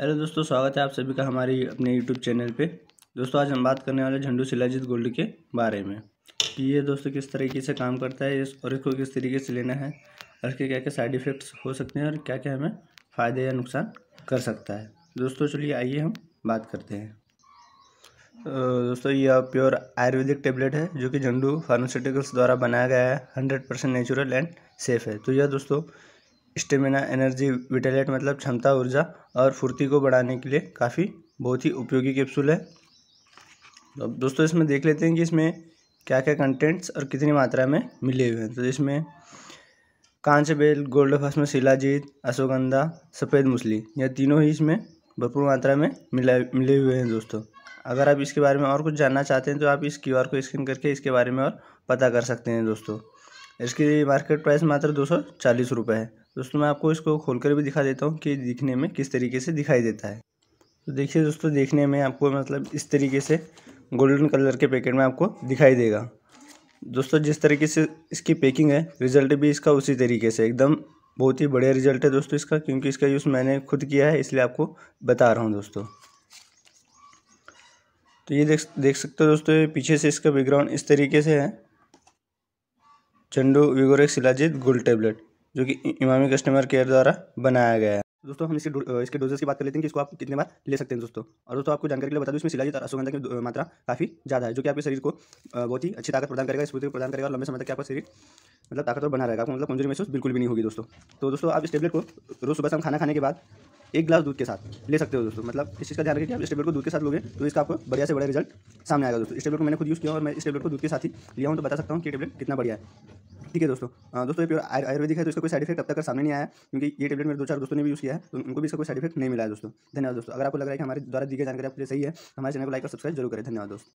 hello दोस्तों स्वागत है आप सभी का हमारी अपने यूट्यूब चैनल पे दोस्तों आज हम बात करने वाले झंडू शिलाजीत गोल्ड के बारे में कि ये दोस्तों किस तरीके से काम करता है और इसको किस तरीके से लेना है और इसके क्या क्या साइड इफ़ेक्ट्स हो सकते हैं और क्या क्या हमें फ़ायदे या नुकसान कर सकता है दोस्तों चलिए आइए हम बात करते हैं दोस्तों यह प्योर आयुर्वेदिक टेबलेट है जो कि झंडू फार्मास्यूटिकल्स द्वारा बनाया गया है hundred percent natural and safe है तो यह दोस्तों स्टेमिना एनर्जी विटेलेट मतलब क्षमता ऊर्जा और फुर्ती को बढ़ाने के लिए काफ़ी बहुत ही उपयोगी कैप्सूल है तो दोस्तों इसमें देख लेते हैं कि इसमें क्या क्या कंटेंट्स और कितनी मात्रा में मिले हुए हैं तो इसमें कांच बेल गोल्ड भस्म शिलाजीत अश्वगंधा सफ़ेद मुसली यह तीनों ही इसमें भरपूर मात्रा में मिला मिले हुए हैं दोस्तों अगर आप इसके बारे में और कुछ जानना चाहते हैं तो आप इस क्यू आर को स्कैन करके इसके बारे में और पता कर सकते हैं दोस्तों इसकी मार्केट प्राइस मात्र दो सौ चालीस रुपये है दोस्तों मैं आपको इसको खोलकर भी दिखा देता हूँ कि दिखने में किस तरीके से दिखाई देता है तो देखिए दोस्तों देखने में आपको मतलब इस तरीके से गोल्डन कलर के पैकेट में आपको दिखाई देगा दोस्तों जिस तरीके से इसकी पैकिंग है रिज़ल्ट भी इसका उसी तरीके से एकदम बहुत ही बढ़िया रिज़ल्ट है दोस्तों इसका क्योंकि इसका यूज़ मैंने खुद किया है इसलिए आपको बता रहा हूँ दोस्तों तो ये देख देख सकते हो दोस्तों पीछे से इसका बैकग्राउंड इस तरीके से है चंडू विगोरेक्स इलाजित गोल्ड टेबलेट जो कि इमामी कस्टमर केयर द्वारा बनाया गया है तो दोस्तों हम इसके डो इसके डोजेस की बात कर लेते हैं कि इसको आप कितने बार ले सकते हैं दोस्तों और दोस्तों आपको जानकारी के लिए बता दूं इसमें सिलाई और अश्वगंधा की मात्रा काफ़ी ज़्यादा है जो कि आपके शरीर को बहुत ही अच्छी ताकत प्रदान करेगा स्फूर्ति प्रदान करेगा और लंबे समय तक आपका शरीर मतलब ताकतवर बना रहेगा आपको मतलब कमजोरी महसूस बिल्कुल भी नहीं होगी दोस्तों तो दोस्तों आप इस टेबलेट को रोज़ सुबह शाम खाना खाने के बाद एक ग्लास दूध के साथ ले सकते हो दोस्तों मतलब इस चीज़ का ध्यान रखिए आप इस टेबलेट को दूध के साथ लोगे तो इसका आपको बढ़िया से बढ़िया रिजल्ट सामने आएगा दोस्तों इस टेबलेट को मैंने खुद यूज़ किया और मैं इस टेबलेट को दूध के साथ ही लिया हूँ तो बता सकता हूँ कि टेबलेट कितना बढ़िया है ठीक है दोस्तों दोस्तों ये प्योर आयुर्वेदिक है तो इसका कोई साइड इफेक्ट अब तक सामने नहीं आया क्योंकि ये टेबलेट मेरे दो चार दोस्तों ने भी यूज़ किया है तो उनको भी इसका कोई साइड इफेक्ट नहीं मिला है दोस्तों धन्यवाद दोस्तों अगर आपको लग रहा है कि हमारे द्वारा दी गई जानकारी आपके लिए सही है तो हमारे चैनल को लाइक और सब्सक्राइब जरूर करें धन्यवाद दोस्तों